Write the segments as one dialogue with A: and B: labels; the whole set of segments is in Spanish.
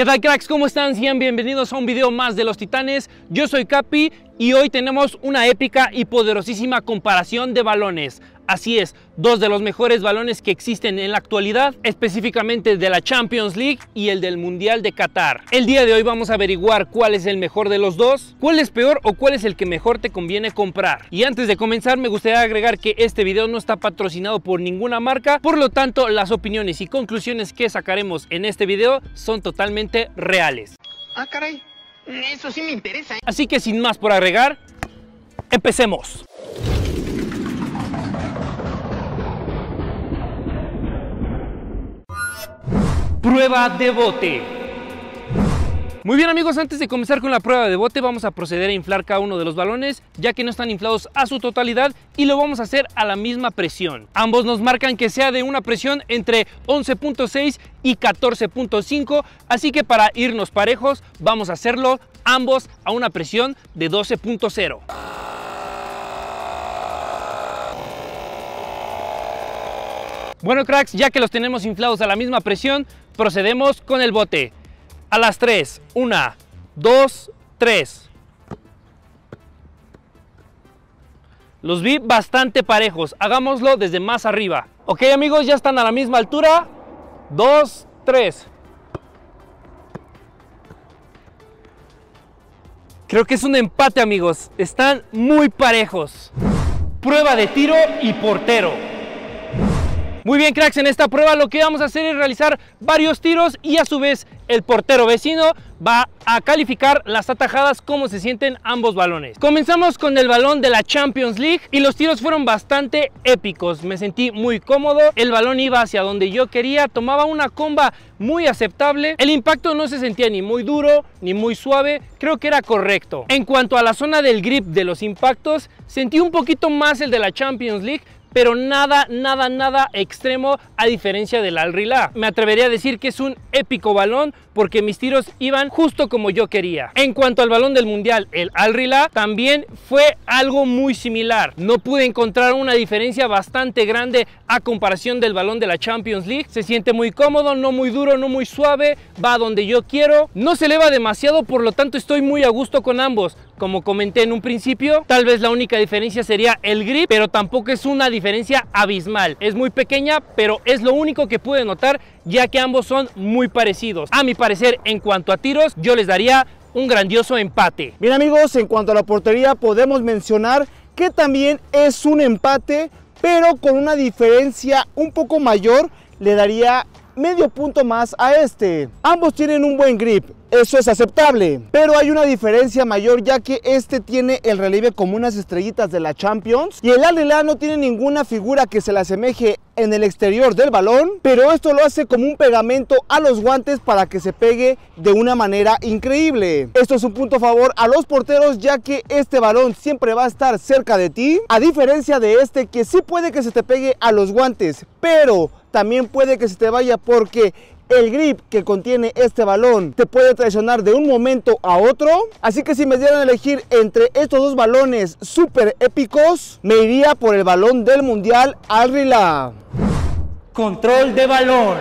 A: ¿Qué tal cracks? ¿Cómo están? Sean bienvenidos a un video más de los titanes. Yo soy Capi y hoy tenemos una épica y poderosísima comparación de balones. Así es, dos de los mejores balones que existen en la actualidad, específicamente de la Champions League y el del Mundial de Qatar. El día de hoy vamos a averiguar cuál es el mejor de los dos, cuál es peor o cuál es el que mejor te conviene comprar. Y antes de comenzar me gustaría agregar que este video no está patrocinado por ninguna marca, por lo tanto las opiniones y conclusiones que sacaremos en este video son totalmente reales. Ah, caray. Eso sí me interesa. ¿eh? Así que sin más por agregar, empecemos. Prueba de bote. Muy bien amigos, antes de comenzar con la prueba de bote vamos a proceder a inflar cada uno de los balones ya que no están inflados a su totalidad y lo vamos a hacer a la misma presión. Ambos nos marcan que sea de una presión entre 11.6 y 14.5, así que para irnos parejos vamos a hacerlo ambos a una presión de 12.0. Bueno cracks, ya que los tenemos inflados a la misma presión, procedemos con el bote a las tres. Una, dos, tres. Los vi bastante parejos. Hagámoslo desde más arriba. Ok, amigos, ya están a la misma altura. Dos, tres. Creo que es un empate, amigos. Están muy parejos. Prueba de tiro y portero. Muy bien, cracks, en esta prueba lo que vamos a hacer es realizar varios tiros y a su vez el portero vecino va a calificar las atajadas como se sienten ambos balones. Comenzamos con el balón de la Champions League y los tiros fueron bastante épicos. Me sentí muy cómodo, el balón iba hacia donde yo quería, tomaba una comba muy aceptable. El impacto no se sentía ni muy duro ni muy suave, creo que era correcto. En cuanto a la zona del grip de los impactos, sentí un poquito más el de la Champions League, pero nada, nada, nada extremo a diferencia del Al-Rila. Me atrevería a decir que es un épico balón porque mis tiros iban justo como yo quería. En cuanto al balón del mundial, el al también fue algo muy similar. No pude encontrar una diferencia bastante grande a comparación del balón de la Champions League. Se siente muy cómodo, no muy duro, no muy suave, va donde yo quiero. No se eleva demasiado, por lo tanto estoy muy a gusto con ambos. Como comenté en un principio, tal vez la única diferencia sería el grip, pero tampoco es una diferencia diferencia abismal. Es muy pequeña, pero es lo único que pude notar ya que ambos son muy parecidos. A mi parecer, en cuanto a tiros, yo les daría un grandioso empate.
B: Bien amigos, en cuanto a la portería podemos mencionar que también es un empate, pero con una diferencia un poco mayor le daría medio punto más a este. Ambos tienen un buen grip, eso es aceptable, pero hay una diferencia mayor ya que este tiene el relieve como unas estrellitas de la Champions y el alela no tiene ninguna figura que se le asemeje en el exterior del balón, pero esto lo hace como un pegamento a los guantes para que se pegue de una manera increíble. Esto es un punto a favor a los porteros ya que este balón siempre va a estar cerca de ti, a diferencia de este que sí puede que se te pegue a los guantes, pero también puede que se te vaya porque el grip que contiene este balón te puede traicionar de un momento a otro. Así que si me dieran a elegir entre estos dos balones súper épicos, me iría por el balón del Mundial Arrila. Control de balón.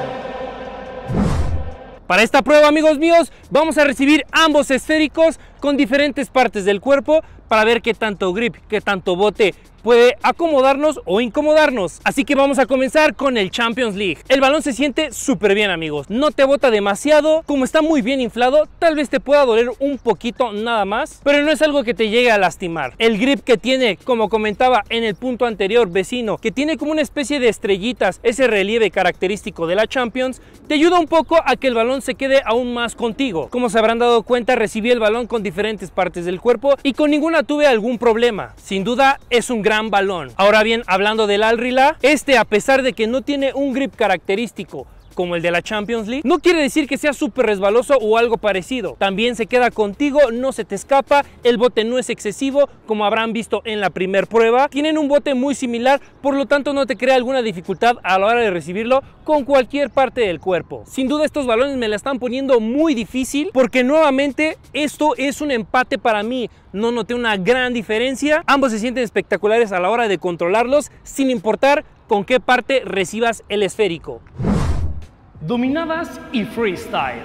B: Para esta prueba, amigos
A: míos, vamos a recibir ambos esféricos con diferentes partes del cuerpo para ver qué tanto grip, qué tanto bote puede acomodarnos o incomodarnos. Así que vamos a comenzar con el Champions League. El balón se siente súper bien amigos, no te bota demasiado, como está muy bien inflado, tal vez te pueda doler un poquito nada más, pero no es algo que te llegue a lastimar. El grip que tiene, como comentaba en el punto anterior vecino, que tiene como una especie de estrellitas, ese relieve característico de la Champions, te ayuda un poco a que el balón se quede aún más contigo. Como se habrán dado cuenta, recibí el balón con diferentes partes del cuerpo y con ninguna tuve algún problema. Sin duda es un gran gran balón. Ahora bien, hablando del Alrila, este a pesar de que no tiene un grip característico, como el de la Champions League, no quiere decir que sea súper resbaloso o algo parecido. También se queda contigo, no se te escapa, el bote no es excesivo, como habrán visto en la primera prueba. Tienen un bote muy similar, por lo tanto no te crea alguna dificultad a la hora de recibirlo con cualquier parte del cuerpo. Sin duda estos balones me la están poniendo muy difícil porque nuevamente esto es un empate para mí. No noté una gran diferencia. Ambos se sienten espectaculares a la hora de controlarlos sin importar con qué parte recibas el esférico dominadas y freestyle.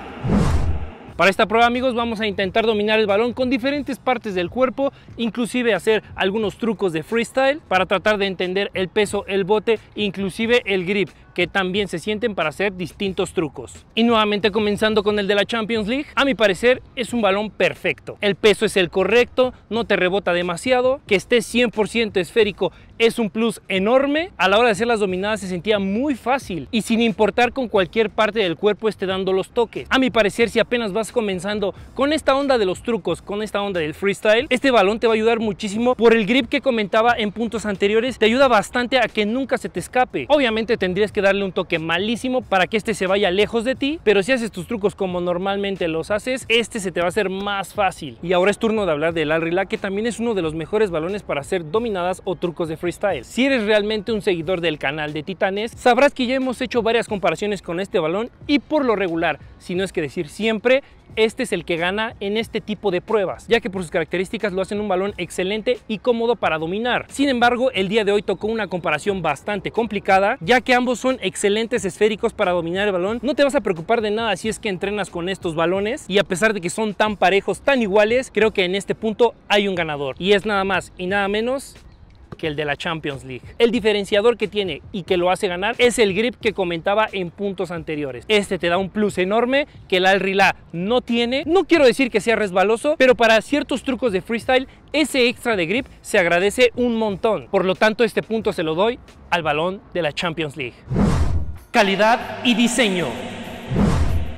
A: Para esta prueba amigos vamos a intentar dominar el balón con diferentes partes del cuerpo, inclusive hacer algunos trucos de freestyle para tratar de entender el peso, el bote, inclusive el grip, que también se sienten para hacer distintos trucos. Y nuevamente comenzando con el de la Champions League, a mi parecer es un balón perfecto. El peso es el correcto, no te rebota demasiado, que esté 100% esférico es un plus enorme. A la hora de hacer las dominadas se sentía muy fácil y sin importar con cualquier parte del cuerpo esté dando los toques. A mi parecer, si apenas vas comenzando con esta onda de los trucos, con esta onda del freestyle, este balón te va a ayudar muchísimo por el grip que comentaba en puntos anteriores. Te ayuda bastante a que nunca se te escape. Obviamente tendrías que darle un toque malísimo para que este se vaya lejos de ti, pero si haces tus trucos como normalmente los haces, este se te va a hacer más fácil. Y ahora es turno de hablar del Al que también es uno de los mejores balones para hacer dominadas o trucos de freestyle. Si eres realmente un seguidor del canal de Titanes, sabrás que ya hemos hecho varias comparaciones con este balón y por lo regular, si no es que decir siempre, este es el que gana en este tipo de pruebas, ya que por sus características lo hacen un balón excelente y cómodo para dominar. Sin embargo, el día de hoy tocó una comparación bastante complicada, ya que ambos son excelentes esféricos para dominar el balón. No te vas a preocupar de nada si es que entrenas con estos balones y a pesar de que son tan parejos, tan iguales, creo que en este punto hay un ganador. Y es nada más y nada menos que el de la Champions League. El diferenciador que tiene y que lo hace ganar es el grip que comentaba en puntos anteriores. Este te da un plus enorme que el Al Rila no tiene. No quiero decir que sea resbaloso, pero para ciertos trucos de freestyle, ese extra de grip se agradece un montón. Por lo tanto, este punto se lo doy al balón de la Champions League. Calidad y diseño.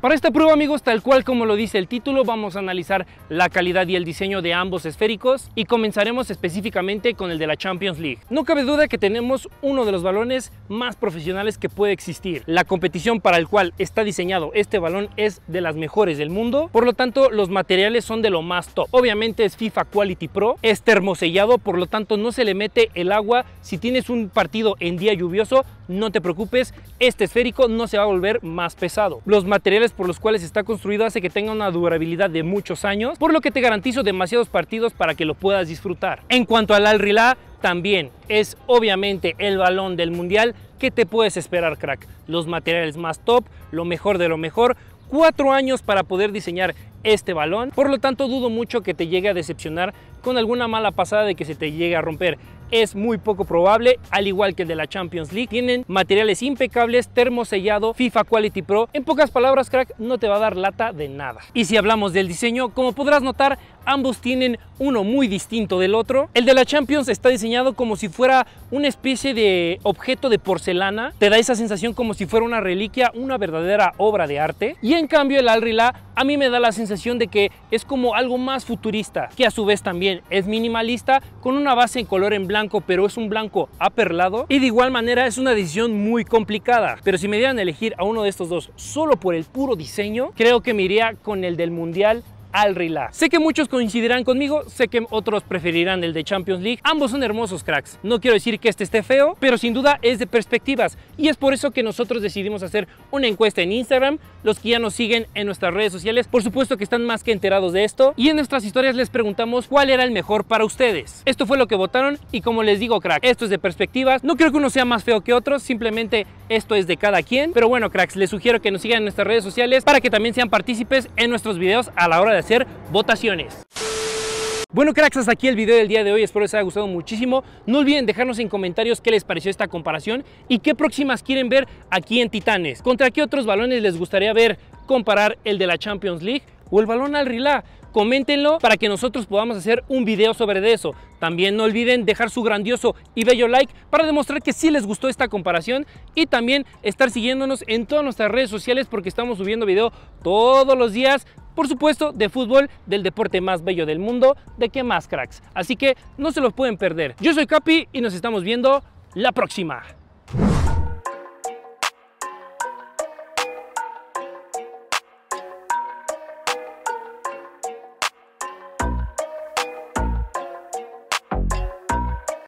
A: Para esta prueba amigos, tal cual como lo dice el título, vamos a analizar la calidad y el diseño de ambos esféricos y comenzaremos específicamente con el de la Champions League. No cabe duda que tenemos uno de los balones más profesionales que puede existir. La competición para el cual está diseñado este balón es de las mejores del mundo, por lo tanto los materiales son de lo más top. Obviamente es FIFA Quality Pro, es termosellado, por lo tanto no se le mete el agua. Si tienes un partido en día lluvioso, no te preocupes, este esférico no se va a volver más pesado. Los materiales por los cuales está construido hace que tenga una durabilidad de muchos años, por lo que te garantizo demasiados partidos para que lo puedas disfrutar. En cuanto al al rila también es obviamente el balón del mundial. que te puedes esperar, crack? Los materiales más top, lo mejor de lo mejor, cuatro años para poder diseñar este balón. Por lo tanto, dudo mucho que te llegue a decepcionar con alguna mala pasada de que se te llegue a romper es muy poco probable, al igual que el de la Champions League. Tienen materiales impecables, termosellado, FIFA Quality Pro. En pocas palabras, crack, no te va a dar lata de nada. Y si hablamos del diseño, como podrás notar, ambos tienen uno muy distinto del otro. El de la Champions está diseñado como si fuera una especie de objeto de porcelana, te da esa sensación como si fuera una reliquia, una verdadera obra de arte. Y en cambio el Alrila a mí me da la sensación de que es como algo más futurista, que a su vez también es minimalista, con una base en color en blanco, pero es un blanco aperlado. Y de igual manera es una decisión muy complicada, pero si me dieran a elegir a uno de estos dos solo por el puro diseño, creo que me iría con el del Mundial al Sé que muchos coincidirán conmigo, sé que otros preferirán el de Champions League. Ambos son hermosos cracks. No quiero decir que este esté feo, pero sin duda es de perspectivas y es por eso que nosotros decidimos hacer una encuesta en Instagram. Los que ya nos siguen en nuestras redes sociales, por supuesto que están más que enterados de esto y en nuestras historias les preguntamos cuál era el mejor para ustedes. Esto fue lo que votaron y como les digo, crack, esto es de perspectivas. No creo que uno sea más feo que otros, simplemente esto es de cada quien. Pero bueno, cracks, les sugiero que nos sigan en nuestras redes sociales para que también sean partícipes en nuestros videos a la hora de hacer votaciones. Bueno cracks, hasta aquí el video del día de hoy, espero les haya gustado muchísimo. No olviden dejarnos en comentarios qué les pareció esta comparación y qué próximas quieren ver aquí en Titanes. ¿Contra qué otros balones les gustaría ver comparar el de la Champions League o el balón al Rila, Coméntenlo para que nosotros podamos hacer un video sobre de eso. También no olviden dejar su grandioso y bello like para demostrar que sí les gustó esta comparación y también estar siguiéndonos en todas nuestras redes sociales porque estamos subiendo video todos los días por supuesto, de fútbol, del deporte más bello del mundo, de qué más cracks. Así que no se los pueden perder. Yo soy Capi y nos estamos viendo la próxima.